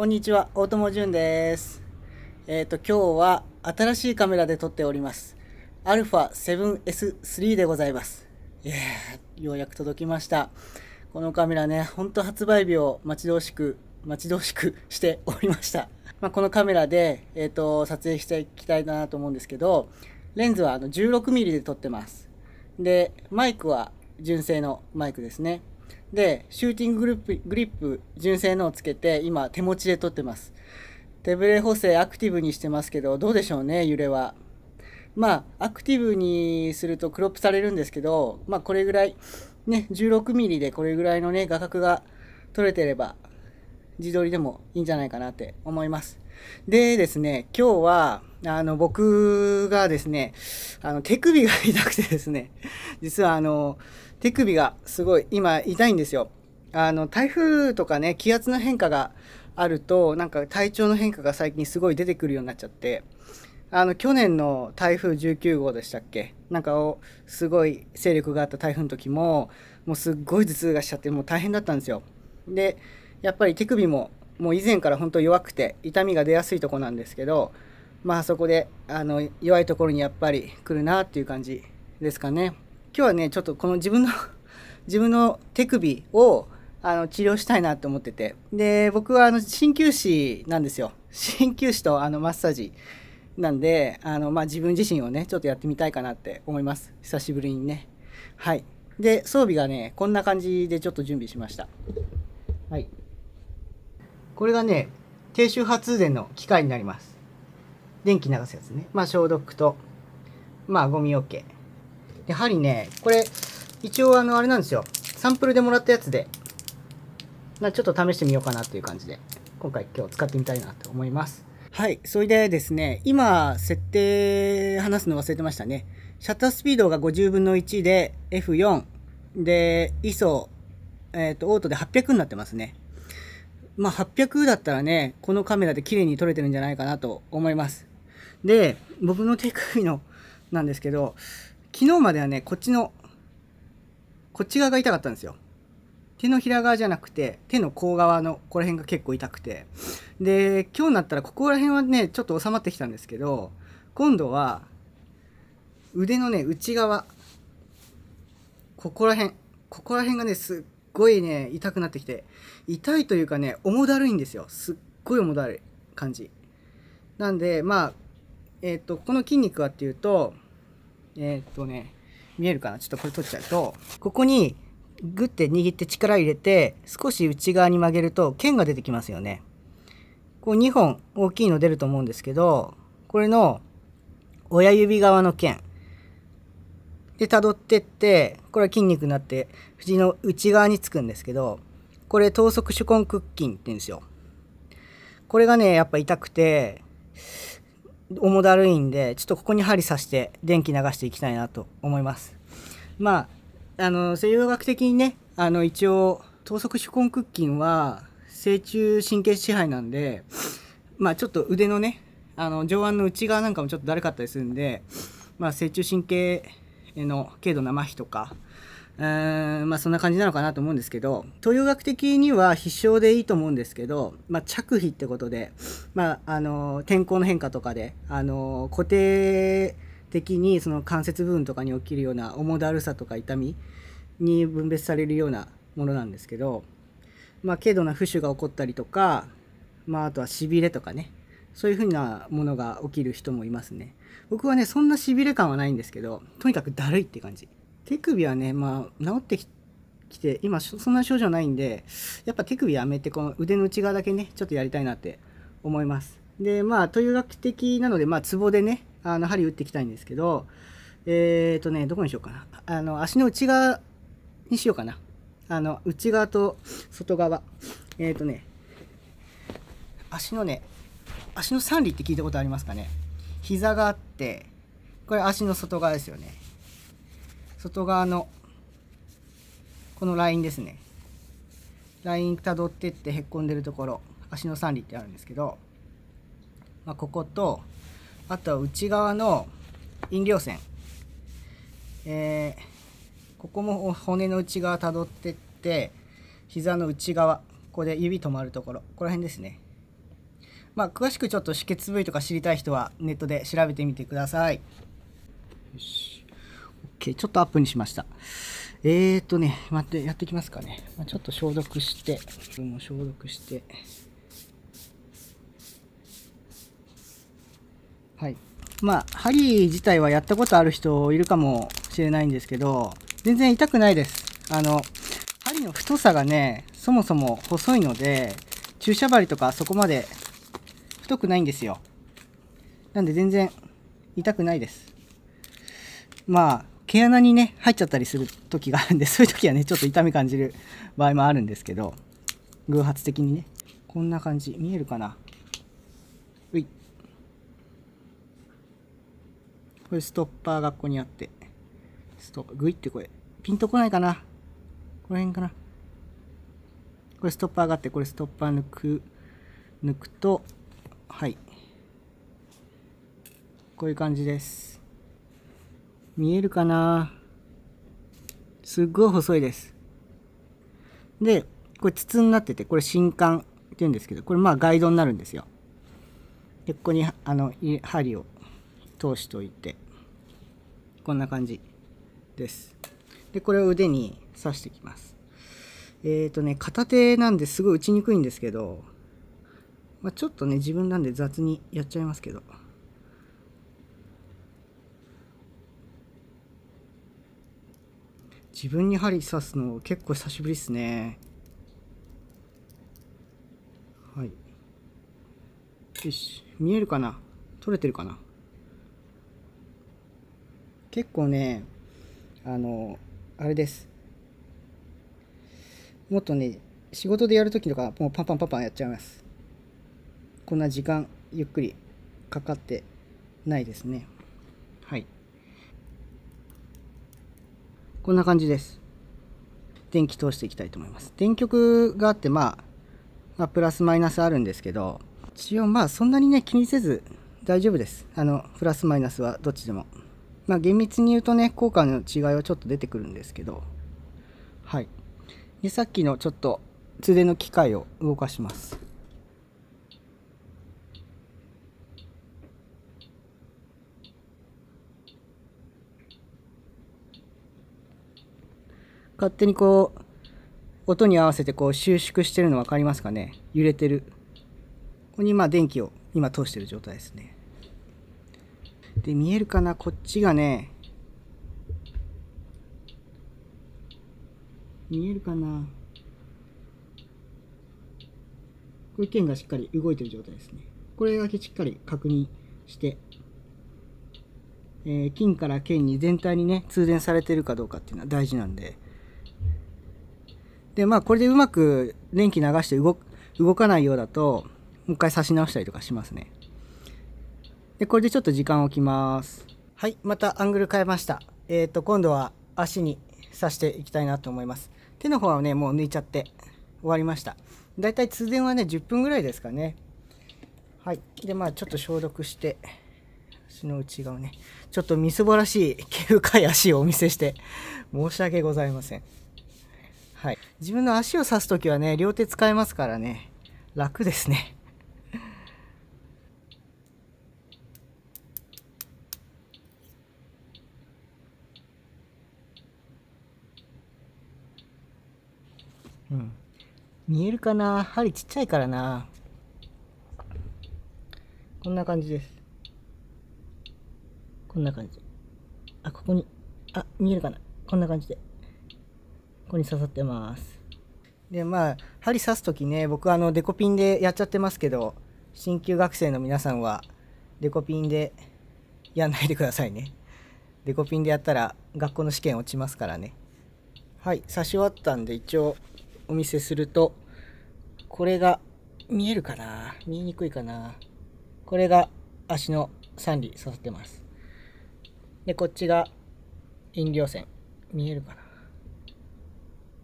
こんにちは、大友潤です。えっ、ー、と、今日は新しいカメラで撮っております。α7S3 でございます。いやようやく届きました。このカメラね、ほんと発売日を待ち遠しく、待ち遠しく しておりました。まあ、このカメラで、えっ、ー、と、撮影していきたいなと思うんですけど、レンズはあの 16mm で撮ってます。で、マイクは純正のマイクですね。で、シューティンググリップ、グリップ純正のをつけて、今手持ちで撮ってます。手ブレ補正アクティブにしてますけど、どうでしょうね、揺れは。まあ、アクティブにするとクロップされるんですけど、まあ、これぐらい、ね、16ミリでこれぐらいのね、画角が撮れてれば、自撮りでもいいんじゃないかなって思います。でですね、今日は、あの、僕がですね、あの、手首が痛くてですね、実はあの、手首がすごい今痛いんですよ。あの台風とかね気圧の変化があるとなんか体調の変化が最近すごい出てくるようになっちゃってあの去年の台風19号でしたっけなんかをすごい勢力があった台風の時ももうすっごい頭痛がしちゃってもう大変だったんですよ。でやっぱり手首ももう以前から本当弱くて痛みが出やすいとこなんですけどまあそこであの弱いところにやっぱり来るなっていう感じですかね。今日はねちょっとこの自分の 自分の手首をあの治療したいなと思っててで僕はあの鍼灸師なんですよ 鍼灸師とあのマッサージなんであの、まあ、自分自身をねちょっとやってみたいかなって思います久しぶりにねはいで装備がねこんな感じでちょっと準備しましたはいこれがね低周波通電の機械になります電気流すやつねまあ消毒とまあゴミ OK やはりね、これ、一応あの、あれなんですよ。サンプルでもらったやつで、なちょっと試してみようかなっていう感じで、今回今日使ってみたいなと思います。はい。それでですね、今、設定、話すの忘れてましたね。シャッタースピードが50分の1で F4 で ISO、えっ、ー、と、オートで800になってますね。まあ、800だったらね、このカメラで綺麗に撮れてるんじゃないかなと思います。で、僕の手首のなんですけど、昨日まではね、こっちの、こっち側が痛かったんですよ。手のひら側じゃなくて、手の甲側のここら辺が結構痛くて。で、今日になったらここら辺はね、ちょっと収まってきたんですけど、今度は、腕のね、内側、ここら辺、ここら辺がね、すっごいね、痛くなってきて、痛いというかね、重だるいんですよ。すっごい重だるい感じ。なんで、まあ、えっ、ー、と、この筋肉はっていうと、えー、っとね、見えるかなちょっとこれ取っちゃうと、ここにグッて握って力入れて、少し内側に曲げると剣が出てきますよね。こう2本大きいの出ると思うんですけど、これの親指側の剣。で、辿ってって、これは筋肉になって、藤の内側につくんですけど、これ、等速手根屈筋って言うんですよ。これがね、やっぱ痛くて、重だるいんでちょっとここに針刺して電気流していきたいなと思います。まああの西洋学的にねあの一応等速手根屈筋は正中神経支配なんでまあちょっと腕のねあの上腕の内側なんかもちょっとだるかったりするんで、まあ、正中神経の軽度な麻痺とかえーまあ、そんな感じなのかなと思うんですけど東洋学的には必勝でいいと思うんですけど、まあ、着皮ってことで、まあ、あの天候の変化とかであの固定的にその関節部分とかに起きるような重だるさとか痛みに分別されるようなものなんですけど、まあ、軽度な浮腫が起こったりとか、まあ、あとはしびれとかねそういうふうなものが起きる人もいますね僕はねそんなしびれ感はないんですけどとにかくだるいって感じ。手首はね、まあ、治ってきて、今、そんな症状ないんで、やっぱ手首やめて、この腕の内側だけね、ちょっとやりたいなって思います。で、まあ、という学的なので、まあ、ツボでね、あの、針打っていきたいんですけど、えっ、ー、とね、どこにしようかな。あの、足の内側にしようかな。あの、内側と外側。えっ、ー、とね、足のね、足の三里って聞いたことありますかね。膝があって、これ足の外側ですよね。外側のこのラインですねラインたどってってへっこんでるところ足の三里ってあるんですけど、まあ、こことあとは内側の飲料線、えー、ここも骨の内側たどってって膝の内側ここで指止まるところここら辺ですねまあ、詳しくちょっと止血部位とか知りたい人はネットで調べてみてください。OK。ちょっとアップにしました。えーとね、待って、やっていきますかね。まあ、ちょっと消毒して、も消毒して。はい。まあ、針自体はやったことある人いるかもしれないんですけど、全然痛くないです。あの、針の太さがね、そもそも細いので、注射針とかそこまで太くないんですよ。なんで全然痛くないです。まあ、毛穴にね入っちゃったりする時があるんで そういう時はねちょっと痛み感じる場合もあるんですけど偶発的にねこんな感じ見えるかなういこれストッパーがここにあってストグイってこれピンとこないかなこの辺かなこれストッパーがあってこれストッパー抜く抜くとはいこういう感じです見えるかなすっごい細いです。で、これ筒になってて、これ新刊っていうんですけど、これまあガイドになるんですよ。で、ここにあの針を通しておいて、こんな感じです。で、これを腕に刺してきます。えっ、ー、とね、片手なんですごい打ちにくいんですけど、まあ、ちょっとね、自分なんで雑にやっちゃいますけど。自分に針刺すの結構久しぶりですねはいよし見えるかな取れてるかな結構ねあのあれですもっとね仕事でやるときとかもうパンパンパンパンやっちゃいますこんな時間ゆっくりかかってないですねこんな感じです。電気通していきたいと思います。電極があって、まあ、プラスマイナスあるんですけど、一応まあそんなにね、気にせず大丈夫です。あの、プラスマイナスはどっちでも。まあ厳密に言うとね、効果の違いはちょっと出てくるんですけど、はい。で、さっきのちょっと、つでの機械を動かします。勝手にこう音に合わせてこう収縮してるの分かりますかね揺れてるここにまあ電気を今通してる状態ですねで見えるかなこっちがね見えるかなこれ剣がしっかり動いてる状態ですねこれだけしっかり確認してえー、金から剣に全体にね通電されてるかどうかっていうのは大事なんでで、まあ、これでうまく電気流して動動かないようだと、もう一回差し直したりとかしますね。で、これでちょっと時間を置きます。はい、またアングル変えました。えっ、ー、と、今度は足に刺していきたいなと思います。手の方はね、もう抜いちゃって終わりました。だいたい通電はね、10分ぐらいですかね。はい。で、まあ、ちょっと消毒して、足の内側ね、ちょっとみすぼらしい毛深い足をお見せして、申し訳ございません。はい、自分の足を刺す時はね両手使えますからね楽ですねうん見えるかな針ちっちゃいからなこんな感じですこんな感じあここにあ見えるかなこんな感じでここに刺さってますでまあ針刺す時ね僕あのデコピンでやっちゃってますけど新旧学生の皆さんはデコピンでやんないでくださいねデコピンでやったら学校の試験落ちますからねはい刺し終わったんで一応お見せするとこれが見えるかな見えにくいかなこれが足の3里刺さってますでこっちが飲料線見えるかな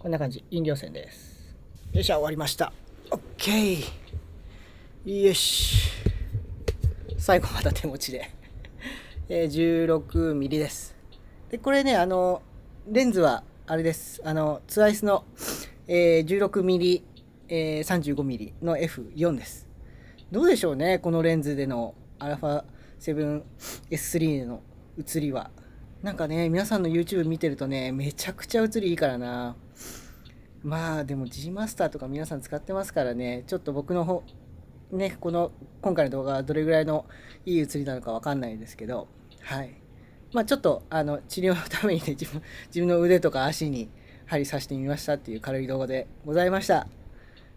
こんな感じ飲料船ですよっしゃ終わりました OK よし最後また手持ちで え16ミリですでこれねあのレンズはあれですあのツアイスの、えー、16ミリ、えー、35ミリの F4 ですどうでしょうねこのレンズでの α7S3 の写りはなんかね皆さんの YouTube 見てるとねめちゃくちゃ写りいいからなまあでも G マスターとか皆さん使ってますからね、ちょっと僕の方、ね、この今回の動画はどれぐらいのいい写りなのかわかんないですけど、はい。まあちょっとあの治療のためにね、自分自分の腕とか足に針刺してみましたっていう軽い動画でございました。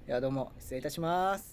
ではどうも失礼いたします。